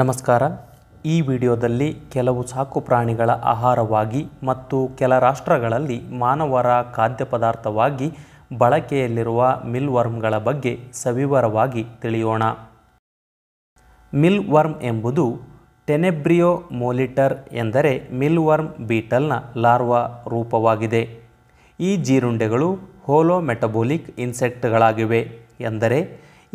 ನಮಸ್ಕಾರ ಈ ವಿಡಿಯೋದಲ್ಲಿ ಕೆಲವು ಸಾಕು ಪ್ರಾಣಿಗಳ ಆಹಾರವಾಗಿ ಮತ್ತು ಕೆಲ ರಾಷ್ಟ್ರಗಳಲ್ಲಿ ಮಾನವರ ಖಾದ್ಯ ಪದಾರ್ಥವಾಗಿ ಬಳಕೆಯಲ್ಲಿರುವ ಮಿಲ್ವರ್ಮ್ಗಳ ಬಗ್ಗೆ ಸವಿವರವಾಗಿ ತಿಳಿಯೋಣ ಮಿಲ್ವರ್ಮ್ ಎಂಬುದು ಟೆನೆಬ್ರಿಯೋ ಮೋಲಿಟರ್ ಎಂದರೆ ಮಿಲ್ವರ್ಮ್ ಬೀಟಲ್ನ ಲಾರ್ವಾ ರೂಪವಾಗಿದೆ ಈ ಜೀರುಂಡೆಗಳು ಹೋಲೋ ಮೆಟಬೋಲಿಕ್ ಇನ್ಸೆಕ್ಟ್ಗಳಾಗಿವೆ ಎಂದರೆ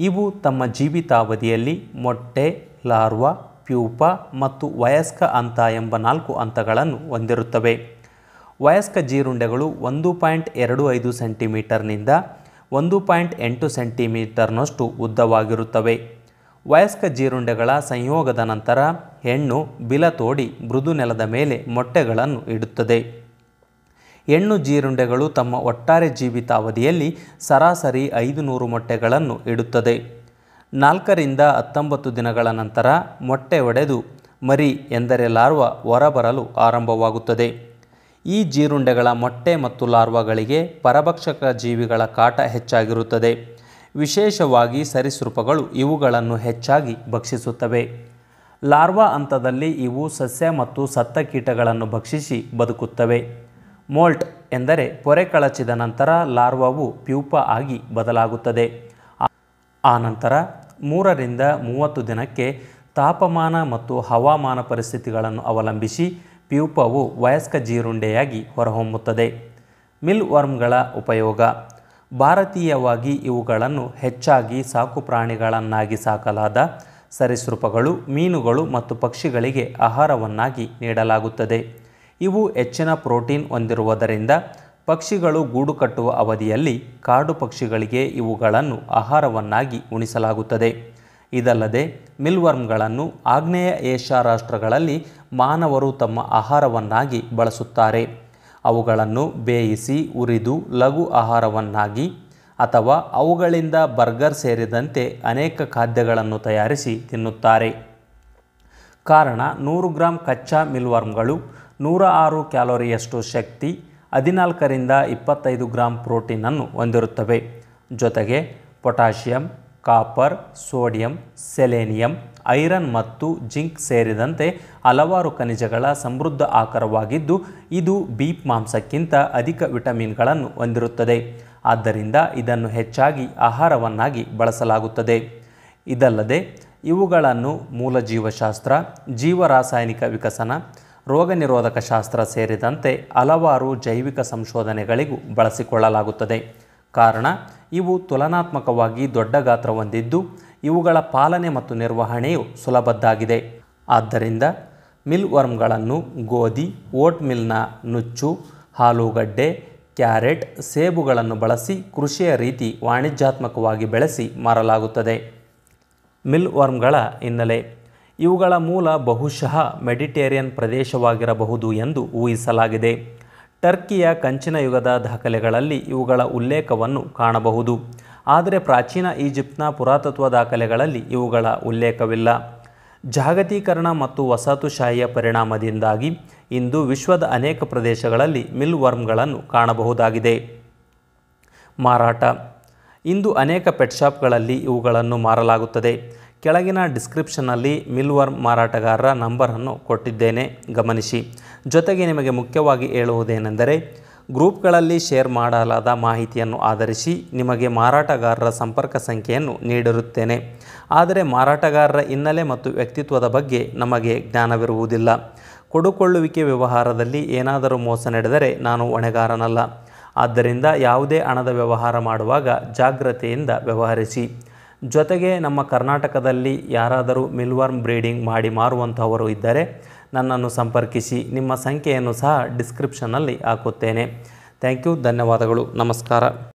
ಇವು ತಮ್ಮ ಜೀವಿತಾವಧಿಯಲ್ಲಿ ಮೊಟ್ಟೆ ಲಾರ್ವಾ ಪ್ಯೂಪ ಮತ್ತು ವಯಸ್ಕ ಅಂತ ಎಂಬ ನಾಲ್ಕು ಹಂತಗಳನ್ನು ಹೊಂದಿರುತ್ತವೆ ವಯಸ್ಕ ಜೀರುಂಡೆಗಳು ಒಂದು ಪಾಯಿಂಟ್ ಎರಡು ಐದು ಸೆಂಟಿಮೀಟರ್ನಿಂದ ಒಂದು ಪಾಯಿಂಟ್ ಎಂಟು ಸೆಂಟಿಮೀಟರ್ನಷ್ಟು ಉದ್ದವಾಗಿರುತ್ತವೆ ವಯಸ್ಕ ಜೀರುಂಡೆಗಳ ಸಂಯೋಗದ ನಂತರ ಹೆಣ್ಣು ಬಿಲ ತೋಡಿ ಮೃದು ನೆಲದ ಮೇಲೆ ಮೊಟ್ಟೆಗಳನ್ನು ಇಡುತ್ತದೆ ಹೆಣ್ಣು ಜೀರುಂಡೆಗಳು ತಮ್ಮ ಒಟ್ಟಾರೆ ಜೀವಿತಾವಧಿಯಲ್ಲಿ ಸರಾಸರಿ ಐದು ನೂರು ಮೊಟ್ಟೆಗಳನ್ನು ಇಡುತ್ತದೆ ನಾಲ್ಕರಿಂದ ಹತ್ತೊಂಬತ್ತು ದಿನಗಳ ನಂತರ ಮೊಟ್ಟೆ ಒಡೆದು ಮರಿ ಎಂದರೆ ಲಾರ್ವ ಹೊರಬರಲು ಆರಂಭವಾಗುತ್ತದೆ ಈ ಜೀರುಂಡೆಗಳ ಮೊಟ್ಟೆ ಮತ್ತು ಲಾರ್ವಾಗಳಿಗೆ ಪರಭಕ್ಷಕ ಜೀವಿಗಳ ಕಾಟ ಹೆಚ್ಚಾಗಿರುತ್ತದೆ ವಿಶೇಷವಾಗಿ ಸರಿಸೃಪಗಳು ಇವುಗಳನ್ನು ಹೆಚ್ಚಾಗಿ ಭಕ್ಷಿಸುತ್ತವೆ ಲಾರ್ವಾ ಹಂತದಲ್ಲಿ ಇವು ಸಸ್ಯ ಮತ್ತು ಸತ್ತ ಕೀಟಗಳನ್ನು ಭಕ್ಷಿಸಿ ಬದುಕುತ್ತವೆ ಮೋಲ್ಟ್ ಎಂದರೆ ಪೊರೆ ಕಳಚಿದ ನಂತರ ಲಾರ್ವಾವು ಪ್ಯೂಪ ಆಗಿ ಬದಲಾಗುತ್ತದೆ ಆ ನಂತರ ಮೂರರಿಂದ ಮೂವತ್ತು ದಿನಕ್ಕೆ ತಾಪಮಾನ ಮತ್ತು ಹವಾಮಾನ ಪರಿಸ್ಥಿತಿಗಳನ್ನು ಅವಲಂಬಿಸಿ ಪ್ಯೂಪವು ವಯಸ್ಕ ಜೀರುಂಡೆಯಾಗಿ ಹೊರಹೊಮ್ಮುತ್ತದೆ ಮಿಲ್ ವರ್ಮ್ಗಳ ಉಪಯೋಗ ಭಾರತೀಯವಾಗಿ ಇವುಗಳನ್ನು ಹೆಚ್ಚಾಗಿ ಸಾಕುಪ್ರಾಣಿಗಳನ್ನಾಗಿ ಸಾಕಲಾದ ಸರೀಸೃಪಗಳು ಮೀನುಗಳು ಮತ್ತು ಪಕ್ಷಿಗಳಿಗೆ ಆಹಾರವನ್ನಾಗಿ ನೀಡಲಾಗುತ್ತದೆ ಇವು ಹೆಚ್ಚಿನ ಪ್ರೋಟೀನ್ ಹೊಂದಿರುವುದರಿಂದ ಪಕ್ಷಿಗಳು ಗೂಡು ಕಟ್ಟುವ ಅವಧಿಯಲ್ಲಿ ಕಾಡು ಪಕ್ಷಿಗಳಿಗೆ ಇವುಗಳನ್ನು ಆಹಾರವನ್ನಾಗಿ ಉಣಿಸಲಾಗುತ್ತದೆ ಇದಲ್ಲದೆ ಮಿಲ್ವರ್ಮ್ಗಳನ್ನು ಆಗ್ನೇಯ ಏಷ್ಯಾ ರಾಷ್ಟ್ರಗಳಲ್ಲಿ ಮಾನವರು ತಮ್ಮ ಆಹಾರವನ್ನಾಗಿ ಬಳಸುತ್ತಾರೆ ಅವುಗಳನ್ನು ಬೇಯಿಸಿ ಉರಿದು ಲಘು ಆಹಾರವನ್ನಾಗಿ ಅಥವಾ ಅವುಗಳಿಂದ ಬರ್ಗರ್ ಸೇರಿದಂತೆ ಅನೇಕ ಖಾದ್ಯಗಳನ್ನು ತಯಾರಿಸಿ ತಿನ್ನುತ್ತಾರೆ ಕಾರಣ ನೂರು ಗ್ರಾಂ ಕಚ್ಚಾ ಮಿಲ್ವರ್ಮ್ಗಳು ನೂರ ಆರು ಕ್ಯಾಲೋರಿಯಷ್ಟು ಶಕ್ತಿ ಹದಿನಾಲ್ಕರಿಂದ ಇಪ್ಪತ್ತೈದು ಗ್ರಾಂ ಪ್ರೋಟೀನನ್ನು ಹೊಂದಿರುತ್ತವೆ ಜೊತೆಗೆ potassium copper sodium selenium iron ಮತ್ತು ಜಿಂಕ್ ಸೇರಿದಂತೆ ಹಲವಾರು ಖನಿಜಗಳ ಸಮೃದ್ಧ ಆಕಾರವಾಗಿದ್ದು ಇದು ಬೀಪ್ ಮಾಂಸಕ್ಕಿಂತ ಅಧಿಕ ವಿಟಮಿನ್ಗಳನ್ನು ಹೊಂದಿರುತ್ತದೆ ಆದ್ದರಿಂದ ಇದನ್ನು ಹೆಚ್ಚಾಗಿ ಆಹಾರವನ್ನಾಗಿ ಬಳಸಲಾಗುತ್ತದೆ ಇದಲ್ಲದೆ ಇವುಗಳನ್ನು ಮೂಲ ಜೀವಶಾಸ್ತ್ರ ಜೀವರಾಸಾಯನಿಕ ವಿಕಸನ ರೋಗ ನಿರೋಧಕ ಶಾಸ್ತ್ರ ಸೇರಿದಂತೆ ಹಲವಾರು ಜೈವಿಕ ಸಂಶೋಧನೆಗಳಿಗೂ ಬಳಸಿಕೊಳ್ಳಲಾಗುತ್ತದೆ ಕಾರಣ ಇವು ತುಲನಾತ್ಮಕವಾಗಿ ದೊಡ್ಡ ಗಾತ್ರ ಹೊಂದಿದ್ದು ಇವುಗಳ ಪಾಲನೆ ಮತ್ತು ನಿರ್ವಹಣೆಯು ಸುಲಭದ್ದಾಗಿದೆ ಆದ್ದರಿಂದ ಮಿಲ್ ವರ್ಮ್ಗಳನ್ನು ಗೋಧಿ ಓಟ್ ಮಿಲ್ನ ನುಚ್ಚು ಹಾಲುಗಡ್ಡೆ ಕ್ಯಾರೆಟ್ ಸೇಬುಗಳನ್ನು ಬಳಸಿ ಕೃಷಿಯ ರೀತಿ ವಾಣಿಜ್ಯಾತ್ಮಕವಾಗಿ ಬೆಳೆಸಿ ಮಾರಲಾಗುತ್ತದೆ ಮಿಲ್ ವರ್ಮ್ಗಳ ಹಿನ್ನೆಲೆ ಇವುಗಳ ಮೂಲ ಬಹುಶಃ ಮೆಡಿಟೇರಿಯನ್ ಪ್ರದೇಶವಾಗಿರಬಹುದು ಎಂದು ಊಹಿಸಲಾಗಿದೆ ಟರ್ಕಿಯ ಕಂಚಿನ ಯುಗದ ದಾಖಲೆಗಳಲ್ಲಿ ಇವುಗಳ ಉಲ್ಲೇಖವನ್ನು ಕಾಣಬಹುದು ಆದರೆ ಪ್ರಾಚೀನ ಈಜಿಪ್ಟ್ನ ಪುರಾತತ್ವ ದಾಖಲೆಗಳಲ್ಲಿ ಇವುಗಳ ಉಲ್ಲೇಖವಿಲ್ಲ ಜಾಗತೀಕರಣ ಮತ್ತು ವಸಾತುಶಾಹಿಯ ಪರಿಣಾಮದಿಂದಾಗಿ ಇಂದು ವಿಶ್ವದ ಅನೇಕ ಪ್ರದೇಶಗಳಲ್ಲಿ ಮಿಲ್ ವರ್ಮ್ಗಳನ್ನು ಕಾಣಬಹುದಾಗಿದೆ ಮಾರಾಟ ಇಂದು ಅನೇಕ ಪೆಟ್ ಶಾಪ್ಗಳಲ್ಲಿ ಇವುಗಳನ್ನು ಮಾರಲಾಗುತ್ತದೆ ಕೆಳಗಿನ ಡಿಸ್ಕ್ರಿಪ್ಷನ್ನಲ್ಲಿ ಮಿಲ್ವರ್ಮ್ ಮಾರಾಟಗಾರರ ನಂಬರನ್ನು ಕೊಟ್ಟಿದ್ದೇನೆ ಗಮನಿಸಿ ಜೊತೆಗೆ ನಿಮಗೆ ಮುಖ್ಯವಾಗಿ ಹೇಳುವುದೇನೆಂದರೆ ಗ್ರೂಪ್ಗಳಲ್ಲಿ ಶೇರ್ ಮಾಡಲಾದ ಮಾಹಿತಿಯನ್ನು ಆಧರಿಸಿ ನಿಮಗೆ ಮಾರಾಟಗಾರರ ಸಂಪರ್ಕ ಸಂಖ್ಯೆಯನ್ನು ನೀಡಿರುತ್ತೇನೆ ಆದರೆ ಮಾರಾಟಗಾರರ ಹಿನ್ನೆಲೆ ಮತ್ತು ವ್ಯಕ್ತಿತ್ವದ ಬಗ್ಗೆ ನಮಗೆ ಜ್ಞಾನವಿರುವುದಿಲ್ಲ ಕೊಡುಕೊಳ್ಳುವಿಕೆ ವ್ಯವಹಾರದಲ್ಲಿ ಏನಾದರೂ ಮೋಸ ನಡೆದರೆ ನಾನು ಹೊಣೆಗಾರನಲ್ಲ ಆದ್ದರಿಂದ ಯಾವುದೇ ಹಣದ ವ್ಯವಹಾರ ಮಾಡುವಾಗ ಜಾಗ್ರತೆಯಿಂದ ವ್ಯವಹರಿಸಿ ಜೊತೆಗೆ ನಮ್ಮ ಕರ್ನಾಟಕದಲ್ಲಿ ಯಾರಾದರೂ ಮಿಲ್ವರ್ಮ್ ಬ್ರೀಡಿಂಗ್ ಮಾಡಿ ಮಾರುವಂಥವರು ಇದ್ದರೆ ನನ್ನನ್ನು ಸಂಪರ್ಕಿಸಿ ನಿಮ್ಮ ಸಂಖ್ಯೆಯನ್ನು ಸಹ ಡಿಸ್ಕ್ರಿಪ್ಷನ್ನಲ್ಲಿ ಹಾಕುತ್ತೇನೆ ಥ್ಯಾಂಕ್ ಯು ಧನ್ಯವಾದಗಳು ನಮಸ್ಕಾರ